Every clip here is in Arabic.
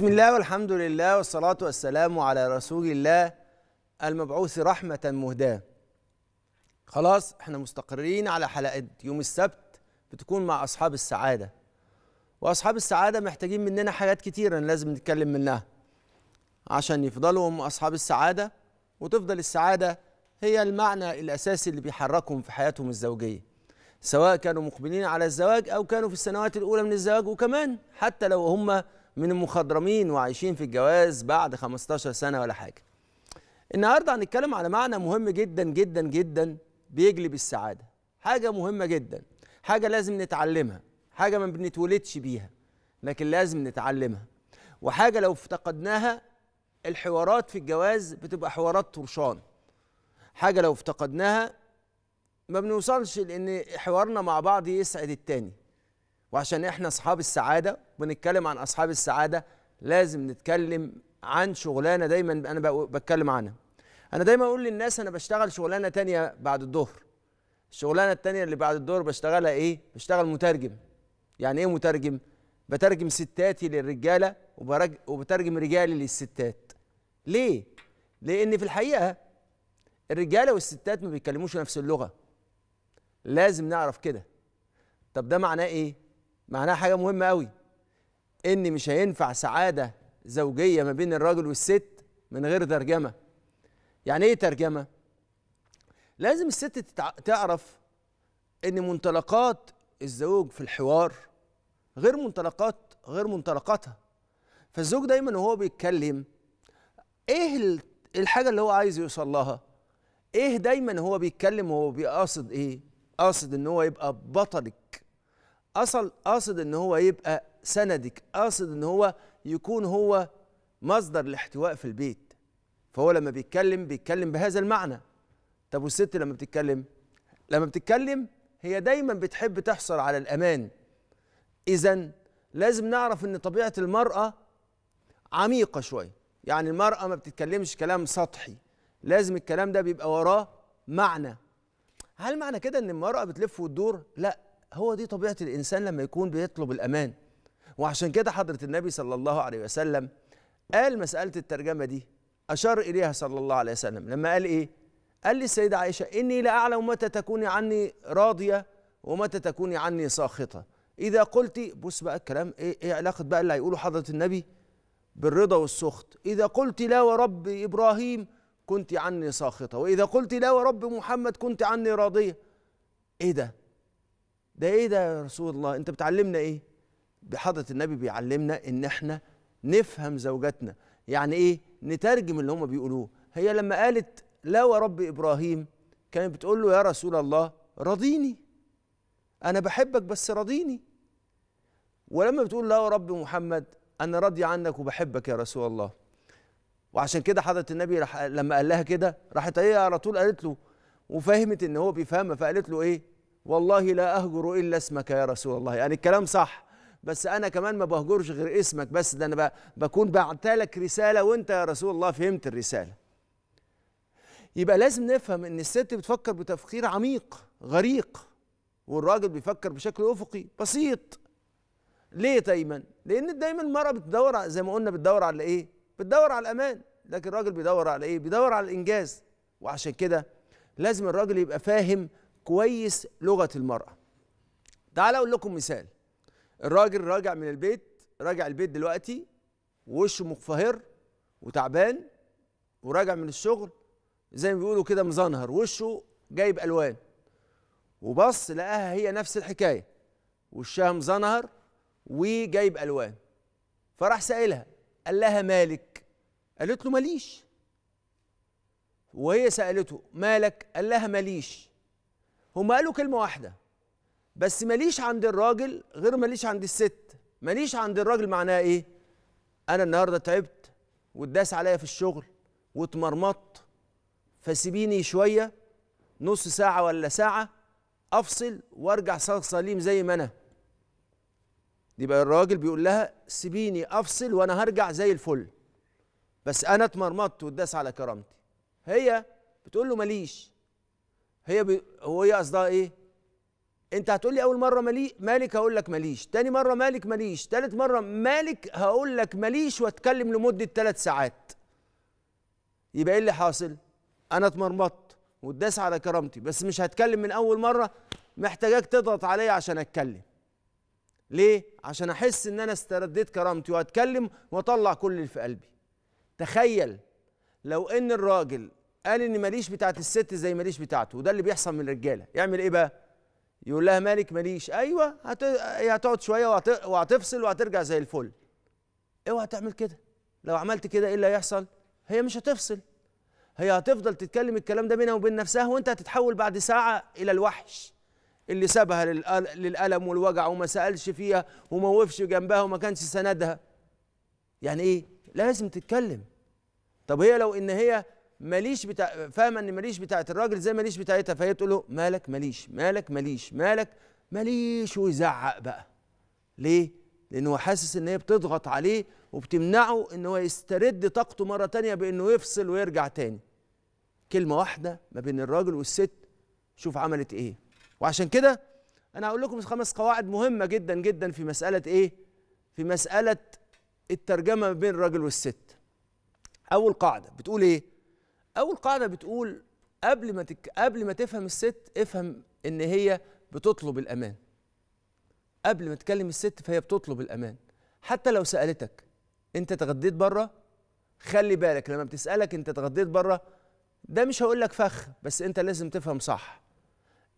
بسم الله والحمد لله والصلاة والسلام على رسول الله المبعوث رحمة مهداة خلاص احنا مستقرين على حلقة يوم السبت بتكون مع أصحاب السعادة وأصحاب السعادة محتاجين مننا حاجات كتيرة لازم نتكلم منها عشان يفضلوا هم أصحاب السعادة وتفضل السعادة هي المعنى الأساسي اللي بيحركهم في حياتهم الزوجية سواء كانوا مقبلين على الزواج أو كانوا في السنوات الأولى من الزواج وكمان حتى لو هم من المخضرمين وعايشين في الجواز بعد 15 سنة ولا حاجة النهاردة هنتكلم على معنى مهم جدا جدا جدا بيجلب السعادة حاجة مهمة جدا حاجة لازم نتعلمها حاجة ما بنتولدش بيها لكن لازم نتعلمها وحاجة لو افتقدناها الحوارات في الجواز بتبقى حوارات طرشان حاجة لو افتقدناها ما بنوصلش لأن حوارنا مع بعض يسعد التاني وعشان احنا اصحاب السعاده بنتكلم عن اصحاب السعاده لازم نتكلم عن شغلانه دايما انا بتكلم عنها انا دايما اقول للناس انا بشتغل شغلانه تانية بعد الظهر الشغلانه التانية اللي بعد الظهر بشتغلها ايه بشتغل مترجم يعني ايه مترجم بترجم ستاتي للرجاله وبترجم رجالي للستات ليه لان في الحقيقه الرجاله والستات ما بيتكلموش نفس اللغه لازم نعرف كده طب ده معناه ايه معناها حاجه مهمه قوي ان مش هينفع سعاده زوجيه ما بين الراجل والست من غير ترجمه يعني ايه ترجمه لازم الست تعرف ان منطلقات الزوج في الحوار غير منطلقات غير منطلقاتها فالزوج دايما وهو بيتكلم ايه الحاجه اللي هو عايز يوصل لها ايه دايما هو بيتكلم وهو بيقصد ايه قاصد ان هو يبقى بطلك اصل قاصد ان هو يبقى سندك قاصد ان هو يكون هو مصدر الاحتواء في البيت فهو لما بيتكلم بيتكلم بهذا المعنى طب والست لما بتتكلم لما بتتكلم هي دايما بتحب تحصل على الامان اذا لازم نعرف ان طبيعه المراه عميقه شويه يعني المراه ما بتتكلمش كلام سطحي لازم الكلام ده بيبقى وراه معنى هل معنى كده ان المراه بتلف وتدور لا هو دي طبيعة الإنسان لما يكون بيطلب الأمان وعشان كده حضرة النبي صلى الله عليه وسلم قال مسألة الترجمة دي أشار إليها صلى الله عليه وسلم لما قال إيه قال للسيدة عائشة إني لا أعلم متى تكوني عني راضية ومتى تكوني عني ساخطة إذا قلت بص بقى الكلام إيه, إيه علاقة بقى اللي هيقوله حضرة النبي بالرضا والسخط إذا قلت لا ورب إبراهيم كنت عني ساخطة وإذا قلت لا ورب محمد كنت عني راضية إيه ده ده ايه ده يا رسول الله انت بتعلمنا ايه بحضره النبي بيعلمنا ان احنا نفهم زوجاتنا يعني ايه نترجم اللي هم بيقولوه هي لما قالت لا ورب ابراهيم كانت بتقول له يا رسول الله رضيني انا بحبك بس رضيني ولما بتقول لا ورب محمد انا راضي عنك وبحبك يا رسول الله وعشان كده حضره النبي رح لما قال لها كده راحت هي إيه على طول قالت له وفهمت ان هو بيفهمها فقالت له ايه والله لا أهجر إلا اسمك يا رسول الله يعني الكلام صح بس أنا كمان ما بهجرش غير اسمك بس ده أنا بكون بعتلك رسالة وأنت يا رسول الله فهمت الرسالة يبقى لازم نفهم ان الست بتفكر بتفكير عميق غريق والراجل بيفكر بشكل افقي بسيط ليه دايما لان دايما المراه بتدور زي ما قلنا بتدور على ايه بتدور على الامان لكن الراجل بيدور على ايه بيدور على الانجاز وعشان كده لازم الراجل يبقى فاهم كويس لغه المراه تعال اقول لكم مثال الراجل راجع من البيت راجع البيت دلوقتي وشه مقفهر وتعبان وراجع من الشغل زي ما بيقولوا كده مزنهر وشه جايب الوان وبص لقاها هي نفس الحكايه وشها مزنهر وجايب الوان فراح سائلها قال لها مالك قالت له ماليش وهي سالته مالك قال لها ماليش هم قالوا كلمه واحده بس ماليش عند الراجل غير ماليش عند الست ماليش عند الراجل معناها ايه انا النهارده تعبت واتداس عليا في الشغل واتمرمطت فسيبيني شويه نص ساعه ولا ساعه افصل وارجع سليم زي ما انا يبقى الراجل بيقول لها سيبيني افصل وانا هرجع زي الفل بس انا اتمرمطت واتداس على كرامتي هي بتقول له ماليش هي بي هو هي قصدها ايه؟ انت هتقول لي اول مره مالي مالك هقول لك ماليش تاني مره مالك ماليش تالت مره مالك هقول لك ماليش واتكلم لمده ثلاث ساعات يبقى ايه اللي حاصل انا اتمرمطت واتداس على كرامتي بس مش هتكلم من اول مره محتاجاك تضغط عليا عشان اتكلم ليه عشان احس ان انا استرديت كرامتي واتكلم واطلع كل اللي في قلبي تخيل لو ان الراجل قال ان ماليش بتاعت الست زي ماليش بتاعته وده اللي بيحصل من الرجاله يعمل ايه بقى يقول لها مالك ماليش ايوه هت... هتقعد شويه وهت... وهتفصل وهترجع زي الفل اوعى إيه تعمل كده لو عملت كده ايه اللي هيحصل هي مش هتفصل هي هتفضل تتكلم الكلام ده بينها وبين نفسها وانت هتتحول بعد ساعه الى الوحش اللي سابها للالم والوجع وما سالش فيها وما وقفش جنبها وما كانش سندها يعني ايه لازم تتكلم طب هي لو ان هي ماليش بتاع فاهمه ان ماليش بتاعه الراجل زي ماليش بتاعتها فهي تقول له مالك ماليش مالك ماليش مالك ماليش ويزعق بقى ليه؟ لان هو حاسس ان هي بتضغط عليه وبتمنعه ان هو يسترد طاقته مره تانية بانه يفصل ويرجع تاني كلمه واحده ما بين الراجل والست شوف عملت ايه وعشان كده انا هقول لكم خمس قواعد مهمه جدا جدا في مساله ايه في مساله الترجمه ما بين الراجل والست اول قاعده بتقول ايه اول قاعده بتقول قبل ما تك... قبل ما تفهم الست افهم ان هي بتطلب الامان قبل ما تكلم الست فهي بتطلب الامان حتى لو سالتك انت اتغديت بره خلي بالك لما بتسالك انت اتغديت بره ده مش هقول لك فخ بس انت لازم تفهم صح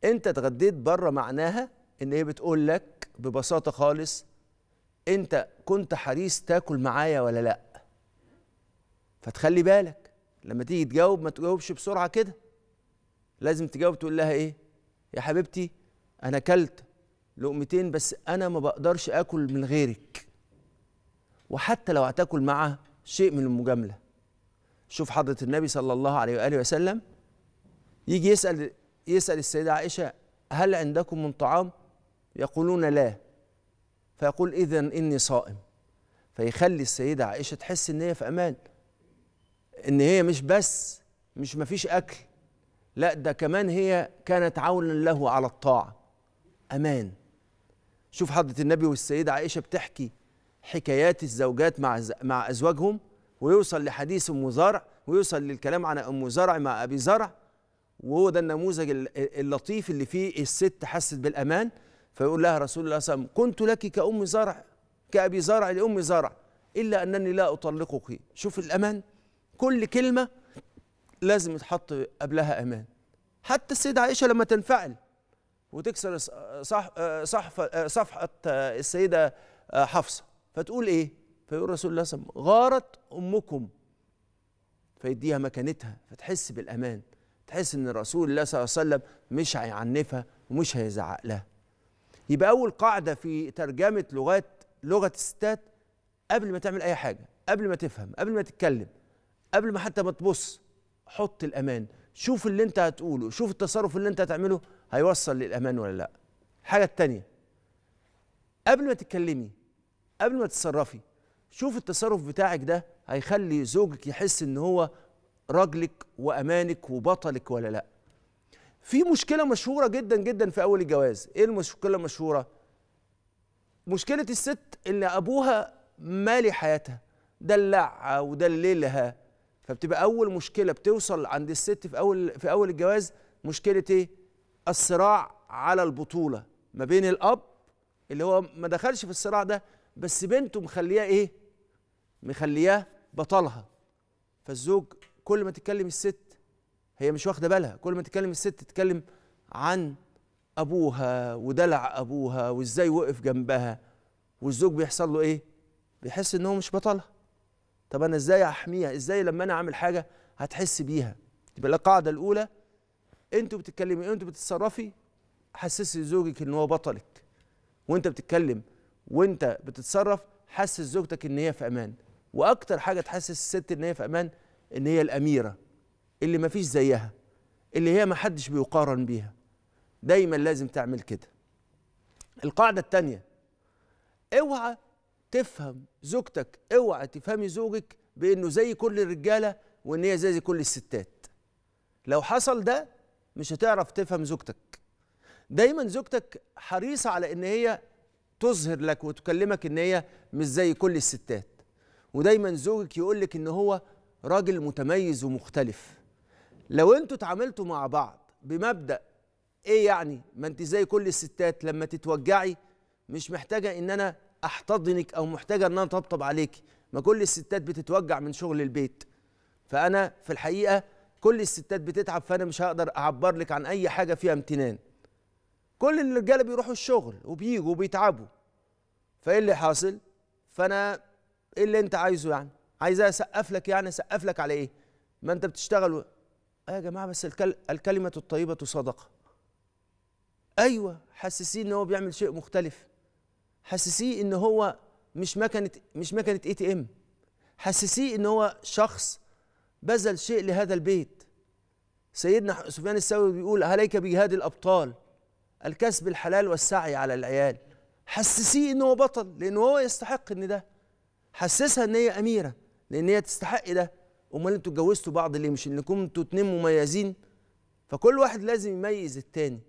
انت اتغديت بره معناها ان هي بتقول لك ببساطه خالص انت كنت حريص تاكل معايا ولا لا فتخلي بالك لما تيجي تجاوب ما تجاوبش بسرعه كده لازم تجاوب تقول لها ايه يا حبيبتي انا اكلت لقمتين بس انا ما بقدرش اكل من غيرك وحتى لو هتاكل معها شيء من المجامله شوف حضره النبي صلى الله عليه واله وسلم يجي يسال يسال السيده عائشه هل عندكم من طعام يقولون لا فيقول اذا اني صائم فيخلي السيده عائشه تحس ان هي في امان ان هي مش بس مش مفيش اكل لا ده كمان هي كانت عونا له على الطاعه امان شوف حضره النبي والسيده عائشه بتحكي حكايات الزوجات مع مع ازواجهم ويوصل لحديث ام زرع ويوصل للكلام عن ام زرع مع ابي زرع وهو ده النموذج اللطيف اللي فيه الست حست بالامان فيقول لها رسول الله صلى الله عليه وسلم كنت لك كأم زرع كأبي زرع لأم زرع إلا أنني لا أطلقك شوف الأمان كل كلمة لازم يتحط قبلها أمان حتى السيدة عائشة لما تنفعل وتكسر صح صحفة صفحة السيدة حفصة فتقول إيه؟ فيقول رسول الله صلى الله عليه وسلم غارت أمكم فيديها مكانتها فتحس بالأمان تحس إن رسول الله صلى الله عليه وسلم مش هيعنفها ومش هيزعق لها يبقى أول قاعدة في ترجمة لغات لغة الستات قبل ما تعمل أي حاجة قبل ما تفهم قبل ما تتكلم قبل ما حتى ما تبص حط الامان شوف اللي انت هتقوله شوف التصرف اللي انت هتعمله هيوصل للامان ولا لا الحاجه الثانيه قبل ما تتكلمي قبل ما تتصرفي شوف التصرف بتاعك ده هيخلي زوجك يحس ان هو راجلك وامانك وبطلك ولا لا في مشكله مشهوره جدا جدا في اول الجواز ايه المشكله المشهوره مشكله الست اللي ابوها مالي حياتها دلعها ودللها فبتبقى اول مشكله بتوصل عند الست في اول في اول الجواز مشكله ايه الصراع على البطوله ما بين الاب اللي هو ما دخلش في الصراع ده بس بنته مخلياه ايه مخلياه بطلها فالزوج كل ما تتكلم الست هي مش واخده بالها كل ما تتكلم الست تتكلم عن ابوها ودلع ابوها وازاي وقف جنبها والزوج بيحصل له ايه بيحس ان هو مش بطلها طب انا ازاي احميها ازاي لما انا اعمل حاجه هتحس بيها تبقى القاعده الاولى انتوا بتتكلمي انتوا بتتصرفي حسسي زوجك ان هو بطلك وانت بتتكلم وانت بتتصرف حسس زوجتك ان هي في امان واكتر حاجه تحسس الست ان هي في امان ان هي الاميره اللي ما فيش زيها اللي هي ما حدش بيقارن بيها دايما لازم تعمل كده القاعده الثانيه اوعى تفهم زوجتك اوعى تفهمي زوجك بانه زي كل الرجاله وان هي زي, زي كل الستات لو حصل ده مش هتعرف تفهم زوجتك دايما زوجتك حريصه على ان هي تظهر لك وتكلمك ان هي مش زي كل الستات ودايما زوجك يقول لك ان هو راجل متميز ومختلف لو انتوا اتعاملتوا مع بعض بمبدا ايه يعني ما انت زي كل الستات لما تتوجعي مش محتاجه ان انا احتضنك او محتاجه ان انا اطبطب عليكي ما كل الستات بتتوجع من شغل البيت فانا في الحقيقه كل الستات بتتعب فانا مش هقدر اعبر لك عن اي حاجه فيها امتنان كل الرجاله بيروحوا الشغل وبييجوا وبيتعبوا فايه اللي حاصل فانا ايه اللي انت عايزه يعني عايز اسقف لك يعني اسقف لك على ايه ما انت بتشتغل و... آه يا جماعه بس الكل... الكلمه الطيبه صدقه ايوه حاسسين ان هو بيعمل شيء مختلف حسسيه ان هو مش مكنه مش مكنه اي تي ام حسسيه ان هو شخص بذل شيء لهذا البيت سيدنا سفيان الثوري بيقول عليك بجهاد الابطال الكسب الحلال والسعي على العيال حسسيه ان هو بطل لان هو يستحق ان ده حسسها ان هي اميره لان هي تستحق ده امال انتوا اتجوزتوا بعض ليه مش انكم انتوا اتنين مميزين فكل واحد لازم يميز التاني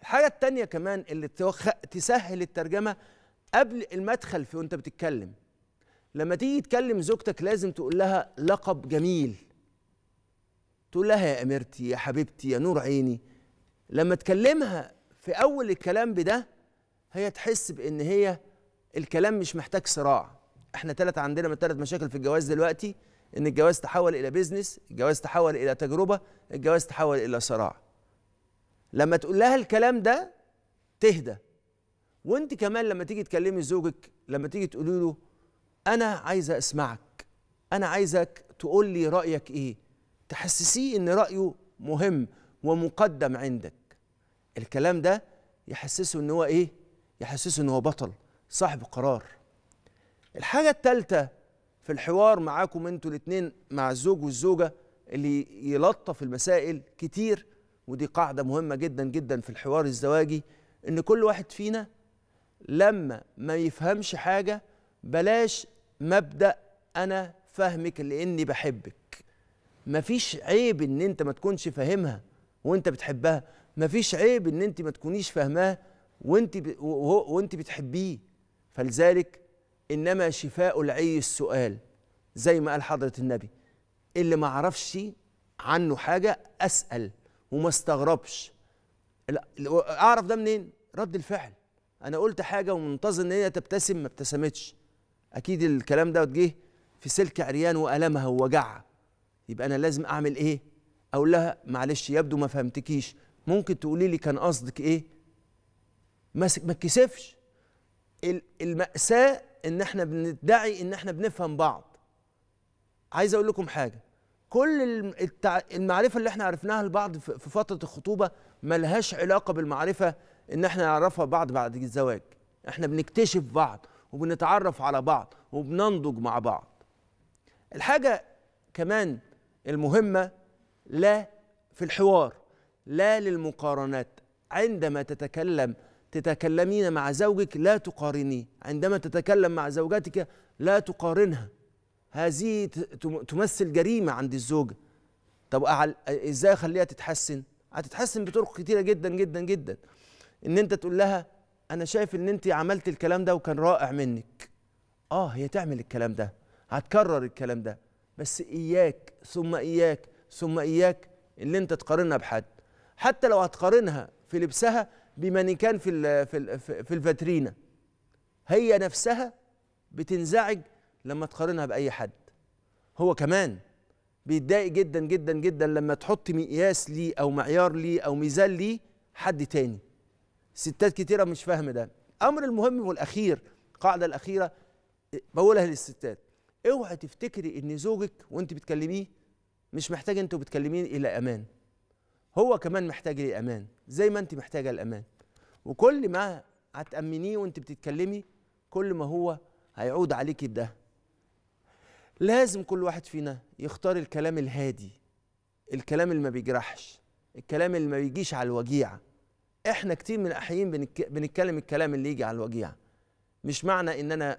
الحاجه التانية كمان اللي تسهل الترجمه قبل المدخل في وانت بتتكلم لما تيجي تكلم زوجتك لازم تقول لها لقب جميل تقول لها يا اميرتي يا حبيبتي يا نور عيني لما تكلمها في اول الكلام بده هي تحس بان هي الكلام مش محتاج صراع احنا ثلاث عندنا من ثلاث مشاكل في الجواز دلوقتي ان الجواز تحول الى بيزنس الجواز تحول الى تجربه الجواز تحول الى صراع لما تقول لها الكلام ده تهدى وانت كمان لما تيجي تكلمي زوجك لما تيجي تقولي له انا عايزه اسمعك انا عايزك تقول لي رايك ايه تحسسيه ان رايه مهم ومقدم عندك الكلام ده يحسسه ان هو ايه يحسسه ان هو بطل صاحب قرار الحاجه الثالثه في الحوار معاكم انتوا الاثنين مع الزوج والزوجه اللي يلطف المسائل كتير ودي قاعده مهمه جدا جدا في الحوار الزواجي ان كل واحد فينا لما ما يفهمش حاجه بلاش مبدا انا فاهمك لاني بحبك مفيش عيب ان انت ما تكونش فاهمها وانت بتحبها مفيش عيب ان انت ما تكونيش فاهماه وانت ب... وانت بتحبيه فلذلك انما شفاء العي السؤال زي ما قال حضره النبي اللي ما اعرفش عنه حاجه اسال وما استغربش اعرف ده منين رد الفعل انا قلت حاجه ومنتظر ان هي تبتسم ما ابتسمتش اكيد الكلام ده جه في سلك عريان والمها ووجعها يبقى انا لازم اعمل ايه اقول لها معلش يبدو ما فهمتكيش ممكن تقولي لي كان قصدك ايه ما تكسفش المأساة ان احنا بندعي ان احنا بنفهم بعض عايز اقول لكم حاجه كل المعرفه اللي احنا عرفناها لبعض في فتره الخطوبه ملهاش علاقه بالمعرفه ان احنا نعرفها بعض بعد الزواج احنا بنكتشف بعض وبنتعرف على بعض وبننضج مع بعض الحاجه كمان المهمه لا في الحوار لا للمقارنات عندما تتكلم تتكلمين مع زوجك لا تقارنيه عندما تتكلم مع زوجتك لا تقارنها هذه تمثل جريمه عند الزوجه طب ازاي اخليها تتحسن هتتحسن بطرق كتيره جدا جدا جدا ان انت تقول لها انا شايف ان انت عملت الكلام ده وكان رائع منك اه هي تعمل الكلام ده هتكرر الكلام ده بس اياك ثم اياك ثم اياك اللي انت تقارنها بحد حتى لو هتقارنها في لبسها بمانيكان في في ال في الفاترينا هي نفسها بتنزعج لما تقارنها باي حد هو كمان بيتضايق جدا جدا جدا لما تحط مقياس ليه او معيار ليه او ميزان ليه حد تاني ستات كتيره مش فاهمه ده امر المهم والاخير القاعده الاخيره بقولها للستات اوعى تفتكري ان زوجك وانت بتكلميه مش محتاج انت بتكلميه الى امان هو كمان محتاج لامان زي ما انت محتاجه الامان وكل ما هتامنيه وانت بتتكلمي كل ما هو هيعود عليكي بده لازم كل واحد فينا يختار الكلام الهادي الكلام اللي ما بيجرحش الكلام اللي ما بيجيش على الوجيعة احنا كتير من الاحيان بنتكلم الكلام اللي يجي على الوجيعة مش معنى ان انا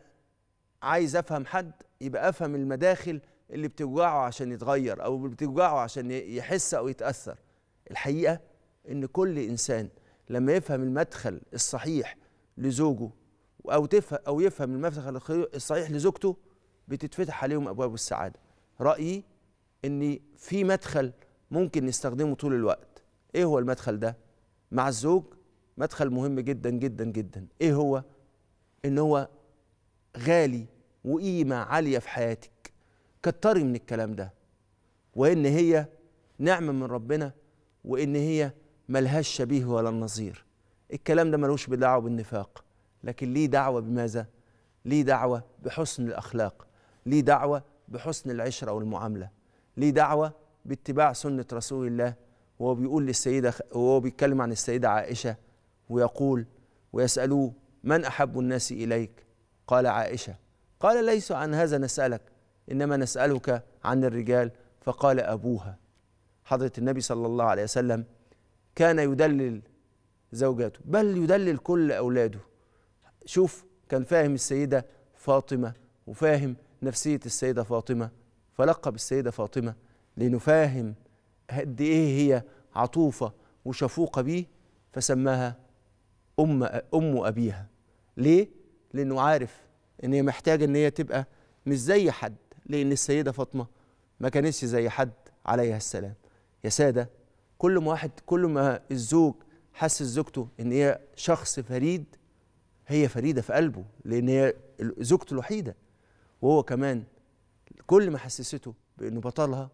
عايز افهم حد يبقى افهم المداخل اللي بتوجعه عشان يتغير او بتوجعه عشان يحس او يتاثر الحقيقه ان كل انسان لما يفهم المدخل الصحيح لزوجه او تفهم او يفهم المدخل الصحيح لزوجته بتتفتح عليهم ابواب السعاده رايي ان في مدخل ممكن نستخدمه طول الوقت ايه هو المدخل ده مع الزوج مدخل مهم جدا جدا جدا ايه هو ان هو غالي وقيمه عاليه في حياتك كتري من الكلام ده وان هي نعمه من ربنا وان هي ملهاش شبيه ولا نظير الكلام ده ملوش بدعوه بالنفاق لكن ليه دعوه بماذا ليه دعوه بحسن الاخلاق ليه دعوة بحسن العشرة والمعاملة ليه دعوة باتباع سنة رسول الله وهو بيقول للسيدة وهو بيتكلم عن السيدة عائشة ويقول ويسألوه من أحب الناس إليك قال عائشة قال ليس عن هذا نسألك إنما نسألك عن الرجال فقال أبوها حضرة النبي صلى الله عليه وسلم كان يدلل زوجاته بل يدلل كل أولاده شوف كان فاهم السيدة فاطمة وفاهم نفسية السيدة فاطمة فلقب السيدة فاطمة لنفاهم قد إيه هي عطوفة وشفوقة بيه فسماها أم أم أبيها ليه؟ لأنه عارف إن هي محتاجة إن هي تبقى مش زي حد لأن السيدة فاطمة ما كانتش زي حد عليها السلام يا سادة كل ما واحد كل ما الزوج حس زوجته إن هي شخص فريد هي فريدة في قلبه لأن هي زوجته الوحيدة وهو كمان كل ما حسسته بانه بطلها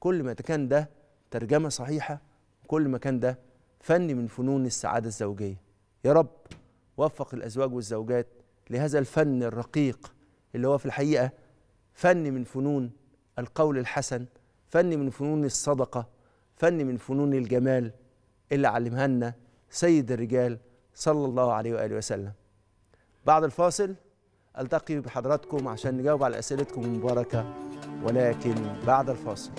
كل ما كان ده ترجمه صحيحه كل ما كان ده فن من فنون السعاده الزوجيه يا رب وفق الازواج والزوجات لهذا الفن الرقيق اللي هو في الحقيقه فن من فنون القول الحسن فن من فنون الصدقه فن من فنون الجمال اللي علمها لنا سيد الرجال صلى الله عليه واله وسلم بعد الفاصل ألتقي بحضراتكم عشان نجاوب على أسئلتكم المباركة ولكن بعد الفاصل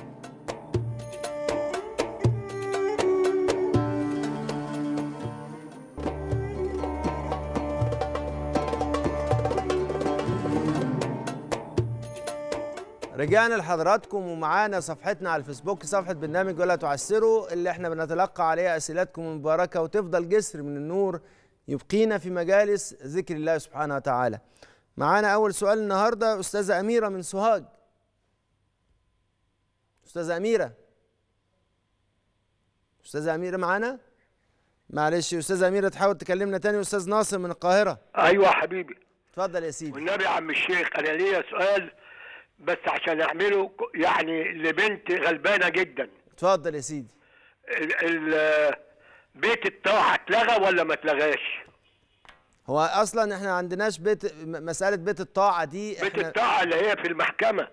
رجعنا لحضراتكم ومعانا صفحتنا على الفيسبوك صفحة برنامج ولا تعسروا اللي احنا بنتلقى عليها أسئلتكم المباركة وتفضل جسر من النور يبقينا في مجالس ذكر الله سبحانه وتعالى معانا اول سؤال النهارده استاذه اميره من سوهاج استاذه اميره استاذه اميره معانا معلش استاذه اميره تحاول تكلمنا تاني استاذ ناصر من القاهره ايوه حبيبي اتفضل يا سيدي والنبي يا عم الشيخ انا ليا سؤال بس عشان اعمله يعني لبنت غلبانه جدا اتفضل يا سيدي البيت بيت الطاعه اتلغى ولا ما اتلغاش هو اصلا احنا عندناش بيت مساله بيت الطاعه دي بيت الطاعه اللي هي في المحكمه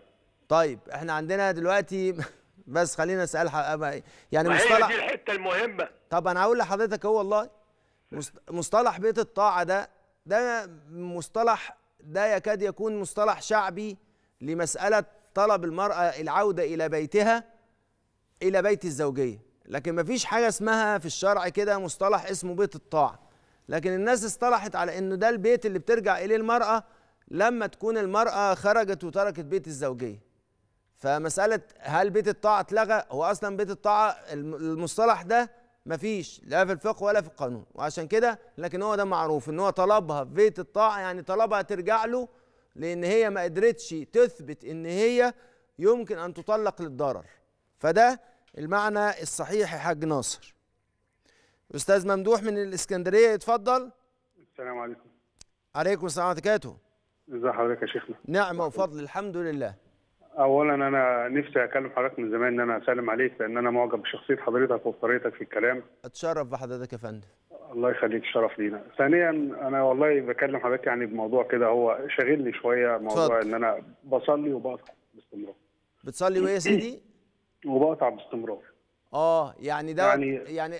طيب احنا عندنا دلوقتي بس خلينا اسال يعني ما مصطلح هي دي الحته المهمه طب انا هقول لحضرتك هو والله مصطلح بيت الطاعه ده ده مصطلح ده يكاد يكون مصطلح شعبي لمساله طلب المراه العوده الى بيتها الى بيت الزوجيه لكن مفيش حاجه اسمها في الشرع كده مصطلح اسمه بيت الطاعه لكن الناس اصطلحت على انه ده البيت اللي بترجع اليه المراه لما تكون المراه خرجت وتركت بيت الزوجيه فمساله هل بيت الطاعه اتلغى هو اصلا بيت الطاعه المصطلح ده مفيش لا في الفقه ولا في القانون وعشان كده لكن هو ده معروف ان هو طلبها في بيت الطاعه يعني طلبها ترجع له لان هي ما قدرتش تثبت ان هي يمكن ان تطلق للضرر فده المعنى الصحيح يا حاج ناصر استاذ ممدوح من الاسكندريه اتفضل السلام عليكم عليكم السلام ورحمه وبركاته ازي حضرتك يا شيخنا نعمه وفضل الحمد لله اولا انا نفسي اكلم حضرتك من زمان ان انا اسلم عليك لان انا معجب بشخصيه حضرتك وبطريقتك في الكلام اتشرف بحضرتك يا فندم الله يخليك شرف لينا ثانيا انا والله بكلم حضرتك يعني بموضوع كده هو شاغلني شويه موضوع فضل. ان انا بصلي وبقطع باستمرار بتصلي وايه يا سيدي وبقطع باستمرار اه يعني ده يعني, يعني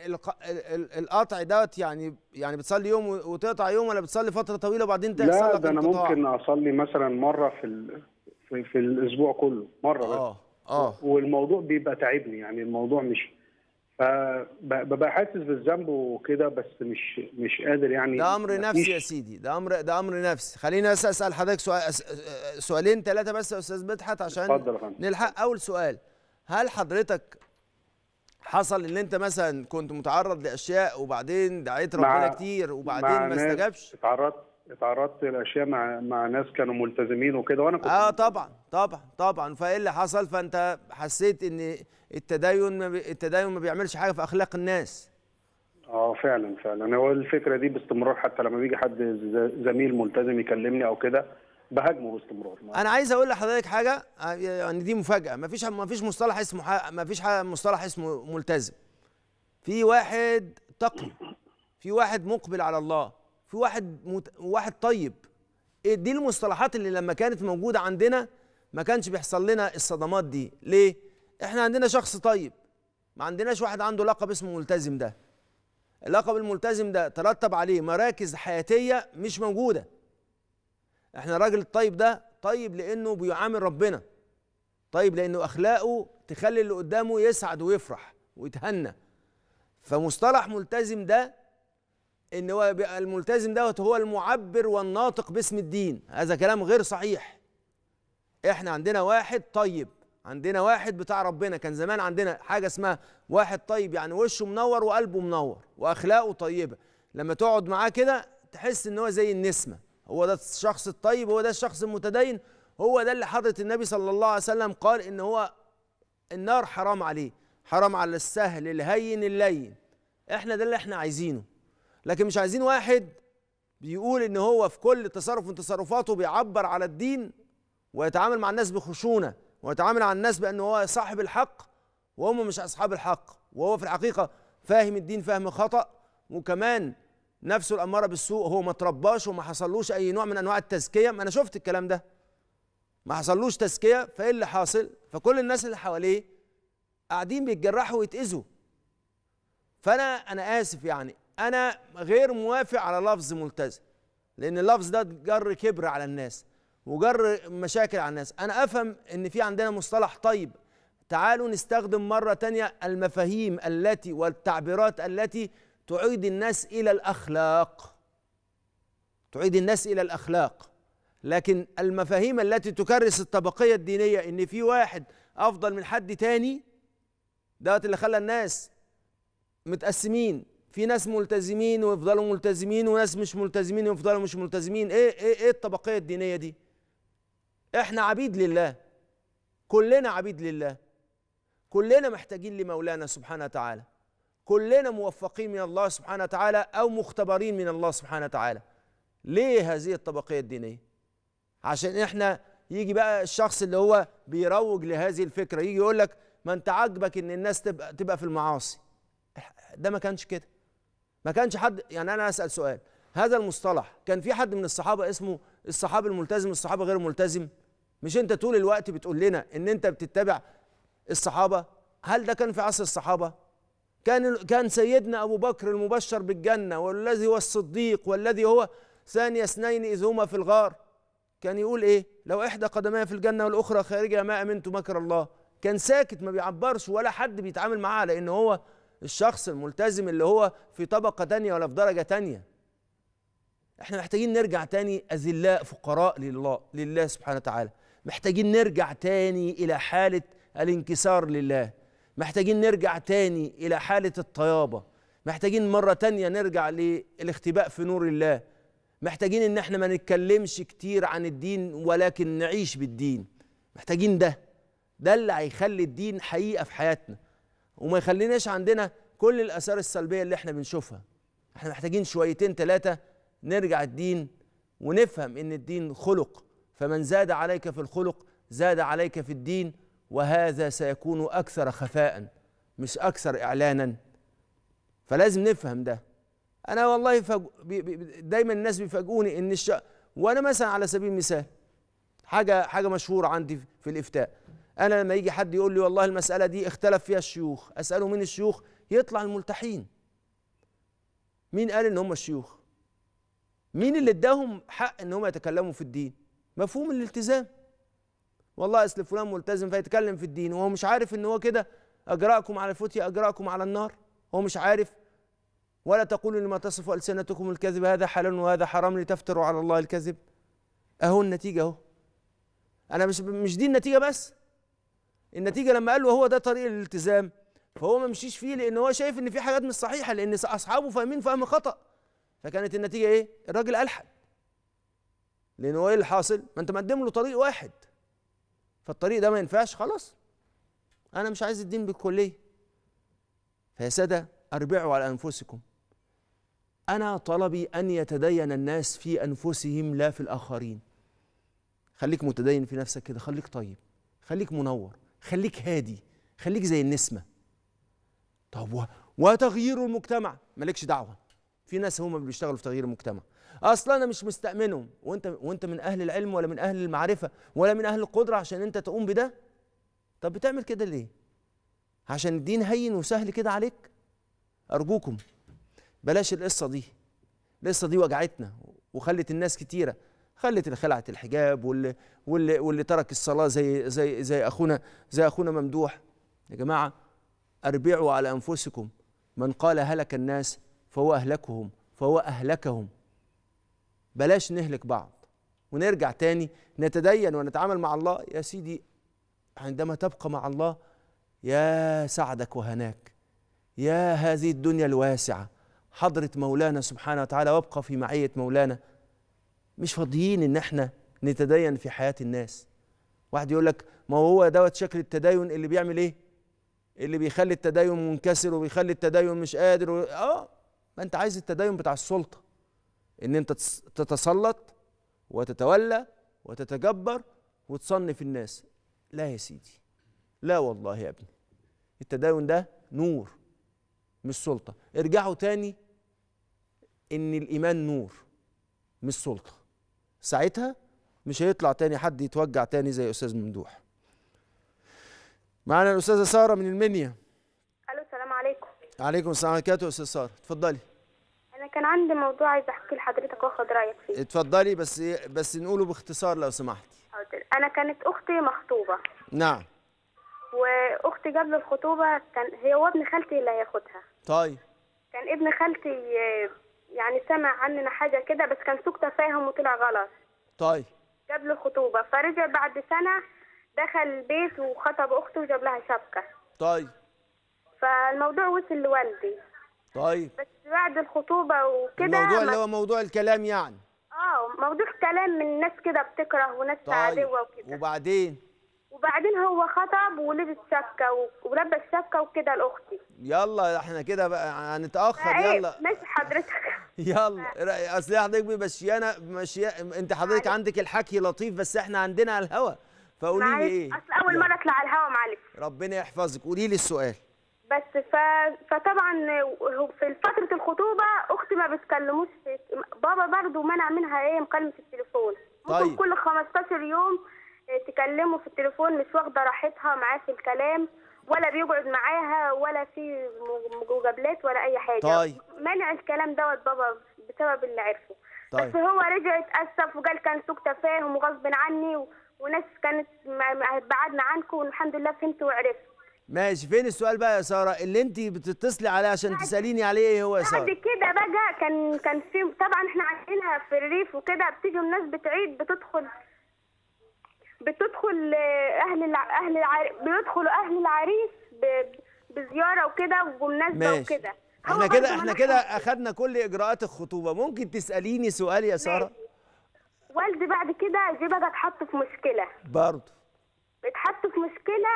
القطع دوت يعني يعني بتصلي يوم وتقطع يوم ولا بتصلي فتره طويله وبعدين تحصل لا ده انا ممكن اصلي مثلا مره في ال... في, في الاسبوع كله مره اه اه والموضوع بيبقى تعبني يعني الموضوع مش ببقى حاسس بالذنب وكده بس مش مش قادر يعني ده امر نفسي يا سيدي ده امر ده امر نفسي خليني بس اسال حضرتك سؤال سؤالين ثلاثه بس يا استاذ مدحت عشان اتفضل نلحق اول سؤال هل حضرتك حصل ان انت مثلا كنت متعرض لاشياء وبعدين دعيت ربنا كتير وبعدين ما استجابش اتعرضت اتعرضت لاشياء مع مع ناس كانوا ملتزمين وكده وانا كنت اه طبعا طبعا طبعا فايه اللي حصل فانت حسيت ان التدين ما بي... التدين ما بيعملش حاجه في اخلاق الناس اه فعلا فعلا هو الفكره دي باستمرار حتى لما بيجي حد زميل ملتزم يكلمني او كده بهاجمه باستمرار انا عايز اقول لحضرتك حاجه يعني دي مفاجاه ما فيش ما فيش مصطلح اسمه ما فيش مصطلح اسمه ملتزم في واحد تقي في واحد مقبل على الله في واحد مت... واحد طيب إيه، دي المصطلحات اللي لما كانت موجوده عندنا ما كانش بيحصل لنا الصدمات دي ليه احنا عندنا شخص طيب ما عندناش واحد عنده لقب اسمه ملتزم ده اللقب الملتزم ده ترتب عليه مراكز حياتيه مش موجوده احنا الراجل الطيب ده طيب لانه بيعامل ربنا طيب لانه اخلاقه تخلي اللي قدامه يسعد ويفرح ويتهنى فمصطلح ملتزم ده ان هو الملتزم دوت هو المعبر والناطق باسم الدين هذا كلام غير صحيح احنا عندنا واحد طيب عندنا واحد بتاع ربنا كان زمان عندنا حاجه اسمها واحد طيب يعني وشه منور وقلبه منور واخلاقه طيبه لما تقعد معاه كده تحس ان هو زي النسمه هو ده الشخص الطيب هو ده الشخص المتدين هو ده اللي حضرة النبي صلى الله عليه وسلم قال ان هو النار حرام عليه حرام على السهل الهين اللين احنا ده اللي احنا عايزينه لكن مش عايزين واحد بيقول ان هو في كل تصرف من تصرفاته بيعبر على الدين ويتعامل مع الناس بخشونه ويتعامل مع الناس بان هو صاحب الحق وهم مش اصحاب الحق وهو في الحقيقه فاهم الدين فاهم خطا وكمان نفسه الاماره بالسوء هو ما ترباش وما حصلوش اي نوع من انواع التزكيه ما انا شفت الكلام ده ما حصلوش تزكيه فايه اللي حاصل فكل الناس اللي حواليه قاعدين بيتجرحوا ويتاذوا فانا انا اسف يعني انا غير موافق على لفظ ملتزم لان اللفظ ده جر كبر على الناس وجر مشاكل على الناس انا افهم ان في عندنا مصطلح طيب تعالوا نستخدم مره تانية المفاهيم التي والتعبيرات التي تعيد الناس الى الاخلاق تعيد الناس الى الاخلاق لكن المفاهيم التي تكرس الطبقيه الدينيه ان في واحد افضل من حد تاني دوت اللي خلى الناس متقسمين في ناس ملتزمين ويفضلوا ملتزمين وناس مش ملتزمين ويفضلوا مش ملتزمين ايه ايه ايه الطبقيه الدينيه دي احنا عبيد لله كلنا عبيد لله كلنا محتاجين لمولانا سبحانه وتعالى كلنا موفقين من الله سبحانه وتعالى أو مختبرين من الله سبحانه وتعالى ليه هذه الطبقية الدينية عشان إحنا يجي بقى الشخص اللي هو بيروج لهذه الفكرة يجي يقول لك ما أنت عاجبك إن الناس تبقى, تبقى في المعاصي ده ما كانش كده ما كانش حد يعني أنا أسأل سؤال هذا المصطلح كان في حد من الصحابة اسمه الصحابي الملتزم الصحابة غير الملتزم مش انت طول الوقت بتقول لنا ان انت بتتبع الصحابة هل ده كان في عصر الصحابة كان كان سيدنا ابو بكر المبشر بالجنه والذي هو الصديق والذي هو ثاني اثنين اذ هما في الغار كان يقول ايه لو احدى قدماي في الجنه والاخرى خارجها ما امنت مكر الله كان ساكت ما بيعبرش ولا حد بيتعامل معاه لان هو الشخص الملتزم اللي هو في طبقه تانية ولا في درجه تانية احنا محتاجين نرجع تاني اذلاء فقراء لله لله سبحانه وتعالى محتاجين نرجع تاني الى حاله الانكسار لله محتاجين نرجع تاني إلى حالة الطيابة محتاجين مرة تانية نرجع للاختباء في نور الله محتاجين إن احنا ما نتكلمش كتير عن الدين ولكن نعيش بالدين محتاجين ده ده اللي هيخلي الدين حقيقة في حياتنا وما يخليناش عندنا كل الآثار السلبية اللي احنا بنشوفها احنا محتاجين شويتين ثلاثة نرجع الدين ونفهم إن الدين خلق فمن زاد عليك في الخلق زاد عليك في الدين وهذا سيكون أكثر خفاء مش أكثر إعلانا فلازم نفهم ده أنا والله فج... بي... بي... دايما الناس بيفاجئوني إن الش... وأنا مثلا على سبيل المثال حاجة حاجة مشهورة عندي في الإفتاء أنا لما يجي حد يقول لي والله المسألة دي اختلف فيها الشيوخ أسأله مين الشيوخ يطلع الملتحين مين قال إن هم الشيوخ مين اللي اداهم حق إن هم يتكلموا في الدين مفهوم الالتزام والله اصل فلان ملتزم فيتكلم في الدين وهو مش عارف ان هو كده اجراكم على الفتيا اجراكم على النار هو مش عارف ولا تقولوا لما تصف السنتكم الكذب هذا حلال وهذا حرام لتفتروا على الله الكذب اهو النتيجه اهو انا مش مش دي النتيجه بس النتيجه لما قال له هو ده طريق الالتزام فهو ما مشيش فيه لان هو شايف ان في حاجات مش صحيحه لان اصحابه فاهمين فهم خطا فكانت النتيجه ايه الراجل الحد لان هو ايه اللي حاصل ما انت مقدم له طريق واحد فالطريق ده ما ينفعش خلاص انا مش عايز الدين بالكليه فيا ساده اربعوا على انفسكم انا طلبي ان يتدين الناس في انفسهم لا في الاخرين خليك متدين في نفسك كده خليك طيب خليك منور خليك هادي خليك زي النسمه طب وتغيير المجتمع مالكش دعوه في ناس هم بيشتغلوا في تغيير المجتمع اصل انا مش مستامنه وانت وانت من اهل العلم ولا من اهل المعرفه ولا من اهل القدره عشان انت تقوم بده طب بتعمل كده ليه عشان الدين هين وسهل كده عليك ارجوكم بلاش القصه دي القصه دي وجعتنا وخلت الناس كتيره خلت اللي خلعت الحجاب واللي واللي واللي ترك الصلاه زي زي زي اخونا زي اخونا ممدوح يا جماعه اربعوا على انفسكم من قال هلك الناس فهو اهلكهم فهو اهلكهم بلاش نهلك بعض ونرجع تاني نتدين ونتعامل مع الله يا سيدي عندما تبقى مع الله يا سعدك وهناك يا هذه الدنيا الواسعة حضرة مولانا سبحانه وتعالى وابقى في معية مولانا مش فاضيين ان احنا نتدين في حياة الناس واحد يقول لك ما هو دوت شكل التدين اللي بيعمل ايه اللي بيخلي التدين منكسر وبيخلي التدين مش قادر و... اه ما انت عايز التدين بتاع السلطه ان انت تتسلط وتتولى وتتجبر وتصنف الناس لا يا سيدي لا والله يا ابني التداون ده نور مش سلطة ارجعوا تاني ان الايمان نور مش سلطة ساعتها مش هيطلع تاني حد يتوجع تاني زي استاذ ممدوح معانا الاستاذه ساره من المنيا الو السلام عليكم عليكم السلام عليكم يا استاذ ساره اتفضلي كان عندي موضوع عايز احكي لحضرتك واخد رايك فيه اتفضلي بس إيه، بس نقوله باختصار لو سمحتي حاضر انا كانت اختي مخطوبه نعم واختي قبل الخطوبه كان هي وابن خالتي اللي هياخدها طيب كان ابن خالتي يعني سمع عننا حاجه كده بس كان سوء تفاهم وطلع غلط طيب قبل الخطوبه فرجع بعد سنه دخل البيت وخطب اخته وجاب لها شبكه طيب فالموضوع وصل لوالدي طيب بس بعد الخطوبه وكده الموضوع اللي هو موضوع الكلام يعني اه موضوع الكلام من ناس كده بتكره وناس طيب. عدوه وكده وبعدين وبعدين هو خطب ولبس شبكه ولبس شبكه وكده لاختي يلا احنا كده بقى هنتاخر يلا ماشي حضرتك يلا اصل حضرتك ماشيانه مشي انت حضرتك معلش. عندك الحكي لطيف بس احنا عندنا على الهوا فقولي لي ايه اصل اول مره اطلع على الهوا معلش ربنا يحفظك قولي لي السؤال بس ف... فطبعا في فتره الخطوبه اختي ما بتكلموش في... بابا برضو منع منها ايه مكالمه التليفون ممكن طيب. كل 15 يوم آه، تكلمه في التليفون مش واخده راحتها معاه في الكلام ولا بيقعد معاها ولا في مجابلات ولا اي حاجه طيب. منع الكلام دوت بابا بسبب اللي عرفه طيب. بس هو رجع اتاسف وقال كان سوء تفاهم وغصب عني و... وناس كانت بعدنا عنكم والحمد لله فهمت وعرفت ماشي فين السؤال بقى يا ساره اللي انت بتتصلي عليه عشان تساليني عليه ايه هو يا ساره بعد كده بقى كان كان في طبعا احنا عايشينها في الريف وكده بتيجي الناس بتعيد بتدخل بتدخل اهل الع... اهل الع... بيدخلوا اهل العريس ب... بزياره وكده وبمناسبه وكده احنا كده احنا كده اخذنا كل اجراءات الخطوبه ممكن تساليني سؤال يا ساره والدي بعد كده جه بقى اتحط في مشكله برضه اتحط في مشكله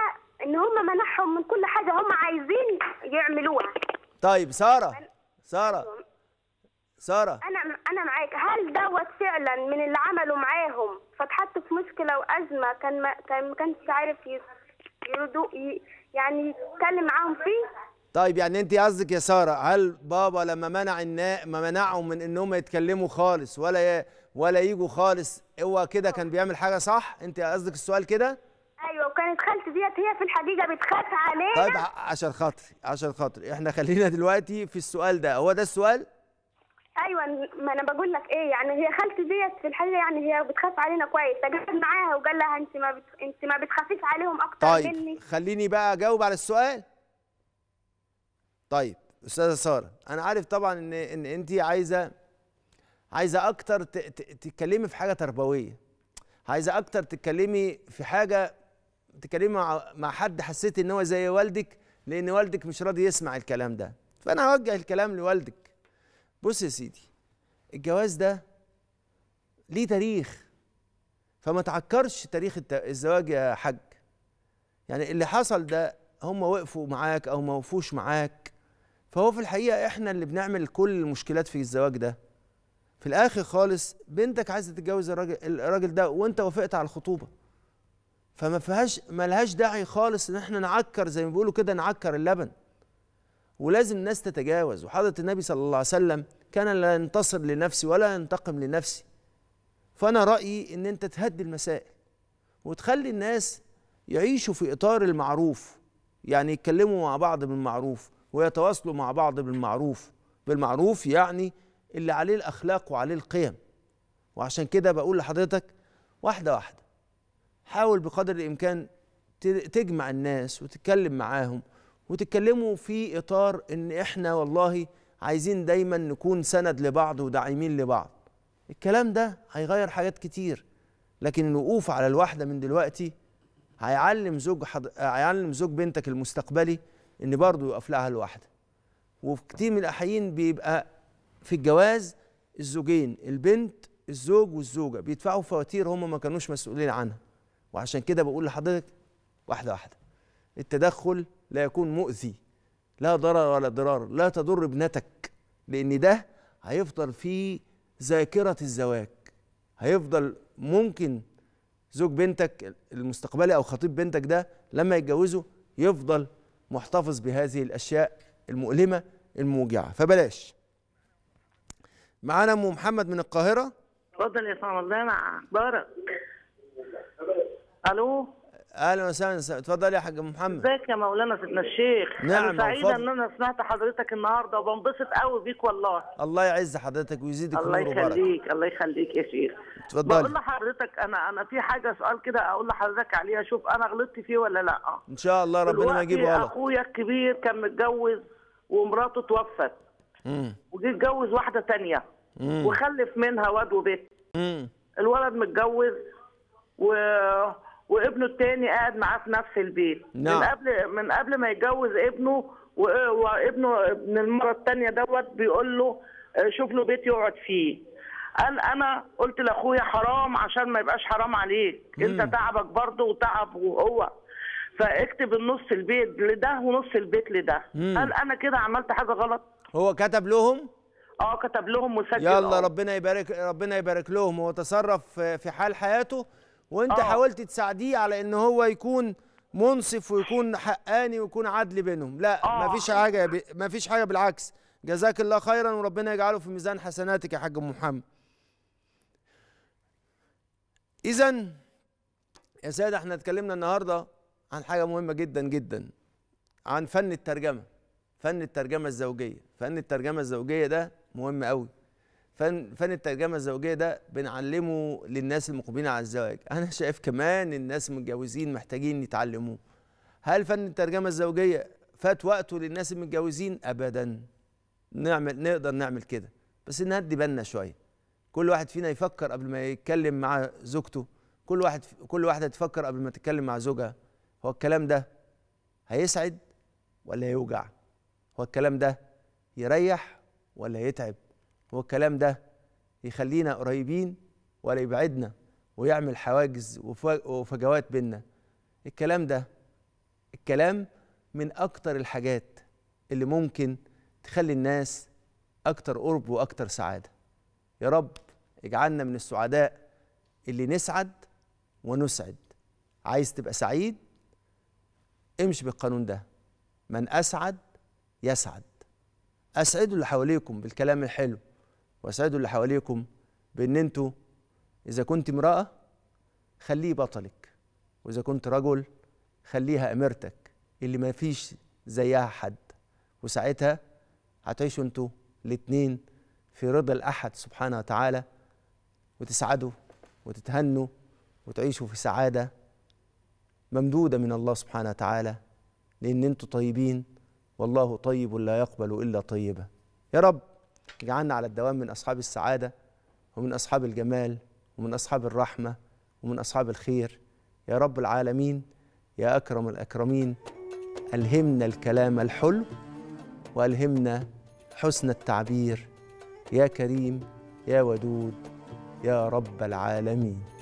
ان هم منحهم من كل حاجه هم عايزين يعملوها طيب ساره ساره ساره انا انا معاك هل دوت فعلا من اللي عملوا معاهم فاتحطوا في مشكله وازمه كان ما كان ما كانش عارف يردوا يعني يتكلم معاهم فيه طيب يعني انت قصدك يا ساره هل بابا لما منع النا... ما منعهم من انهم يتكلموا خالص ولا ي... ولا يجوا خالص هو كده كان بيعمل حاجه صح انت قصدك السؤال كده كانت يعني خالتي ديت هي في الحقيقه بتخاف علينا طيب عشان خاطري عشان خاطري احنا خلينا دلوقتي في السؤال ده هو ده السؤال ايوه ما انا بقول لك ايه يعني هي خالتي ديت في الحقيقه يعني هي بتخاف علينا كويس فجاب معاها وقال لها انت ما بت... انت ما بتخافيش عليهم اكتر طيب مني خليني بقى اجاوب على السؤال طيب استاذه ساره انا عارف طبعا ان ان انت عايزه عايزه اكتر تتكلمي في حاجه تربويه عايزه اكتر تتكلمي في حاجه تكلمي مع حد حسيت ان هو زي والدك لان والدك مش راضي يسمع الكلام ده فانا هوجه الكلام لوالدك بص يا سيدي الجواز ده ليه تاريخ فما تعكرش تاريخ الزواج يا حاج يعني اللي حصل ده هم وقفوا معاك او ما وقفوش معاك فهو في الحقيقه احنا اللي بنعمل كل المشكلات في الزواج ده في الاخر خالص بنتك عايزه تتجوز الراجل الراجل ده وانت وافقت على الخطوبه فما فيهاش ملهاش داعي خالص ان احنا نعكر زي ما بيقولوا كده نعكر اللبن ولازم الناس تتجاوز وحضرة النبي صلى الله عليه وسلم كان لا ينتصر لنفسي ولا ينتقم لنفسي فانا رايي ان انت تهدي المسائل وتخلي الناس يعيشوا في اطار المعروف يعني يتكلموا مع بعض بالمعروف ويتواصلوا مع بعض بالمعروف بالمعروف يعني اللي عليه الاخلاق وعليه القيم وعشان كده بقول لحضرتك واحده واحده حاول بقدر الامكان تجمع الناس وتتكلم معاهم وتتكلموا في اطار ان احنا والله عايزين دايما نكون سند لبعض وداعمين لبعض الكلام ده هيغير حاجات كتير لكن الوقوف على الواحده من دلوقتي هيعلم زوج حض... هيعلم زوج بنتك المستقبلي ان برضه يقف لها الواحده وفي كتير من الاحيان بيبقى في الجواز الزوجين البنت الزوج والزوجه بيدفعوا فواتير هم ما كانوش مسؤولين عنها وعشان كده بقول لحضرتك واحدة واحدة التدخل لا يكون مؤذي لا ضرر ولا ضرار لا تضر ابنتك لأن ده هيفضل في ذاكرة الزواج هيفضل ممكن زوج بنتك المستقبلي أو خطيب بنتك ده لما يتجوزه يفضل محتفظ بهذه الأشياء المؤلمة الموجعة فبلاش معانا أم محمد من القاهرة اتفضل يا سلام الله مع أخبارك الو اهلا وسهلا اتفضل يا حاج محمد ازيك يا مولانا سيدنا الشيخ نعم انا سعيده ان انا سمعت حضرتك النهارده وبنبسط قوي بيك والله الله يعز حضرتك ويزيدك الله يخليك الله يخليك يا شيخ اتفضل بقول لحضرتك انا انا في حاجه سؤال كده اقول لحضرتك عليها شوف انا غلطت فيه ولا لا ان شاء الله ربنا ما يجيبه غلط اخويا الكبير كان متجوز ومراته توفت وجه اتجوز واحده ثانيه وخلف منها واد وبنت الولد متجوز و وابنه الثاني قاعد معاه في نفس البيت نعم. من قبل من قبل ما يتجوز ابنه وابنه من المره الثانيه دوت بيقول له آه، شوف له بيت يقعد فيه قال انا قلت لاخويا حرام عشان ما يبقاش حرام عليك مم. انت تعبك برضه وتعب وهو فاكتب النص البيت لده ونص البيت لده مم. قال انا كده عملت حاجه غلط هو كتب لهم اه كتب لهم مسجل يلا أوه. ربنا يبارك ربنا يبارك لهم هو تصرف في حال حياته وانت آه. حاولت تساعديه على ان هو يكون منصف ويكون حقاني ويكون عدل بينهم لا آه. مفيش حاجه ب... مفيش حاجه بالعكس جزاك الله خيرا وربنا يجعله في ميزان حسناتك يا حاج محمد اذا يا ساده احنا اتكلمنا النهارده عن حاجه مهمه جدا جدا عن فن الترجمه فن الترجمه الزوجيه فن الترجمه الزوجيه ده مهم قوي فن فن الترجمه الزوجيه ده بنعلمه للناس المقبلين على الزواج انا شايف كمان الناس المتجوزين محتاجين يتعلموه هل فن الترجمه الزوجيه فات وقته للناس المتجوزين ابدا نعمل نقدر نعمل كده بس نهدي بالنا شويه كل واحد فينا يفكر قبل ما يتكلم مع زوجته كل واحد كل واحده تفكر قبل ما تتكلم مع زوجها هو الكلام ده هيسعد ولا هيوجع هو الكلام ده يريح ولا يتعب والكلام ده يخلينا قريبين ولا يبعدنا ويعمل حواجز وفجوات بينا الكلام ده الكلام من اكتر الحاجات اللي ممكن تخلي الناس اكتر قرب واكتر سعاده يا رب اجعلنا من السعداء اللي نسعد ونسعد عايز تبقى سعيد امشي بالقانون ده من اسعد يسعد اسعدوا اللي حواليكم بالكلام الحلو واسعدوا اللي حواليكم بان انتوا اذا كنت امراه خليه بطلك واذا كنت رجل خليها اميرتك اللي ما فيش زيها حد وساعتها هتعيشوا انتوا الاتنين في رضا الاحد سبحانه وتعالى وتسعدوا وتتهنوا وتعيشوا في سعاده ممدوده من الله سبحانه وتعالى لان انتوا طيبين والله طيب لا يقبل الا طيبا يا رب اجعلنا على الدوام من أصحاب السعادة ومن أصحاب الجمال ومن أصحاب الرحمة ومن أصحاب الخير يا رب العالمين يا أكرم الأكرمين ألهمنا الكلام الحلو وألهمنا حسن التعبير يا كريم يا ودود يا رب العالمين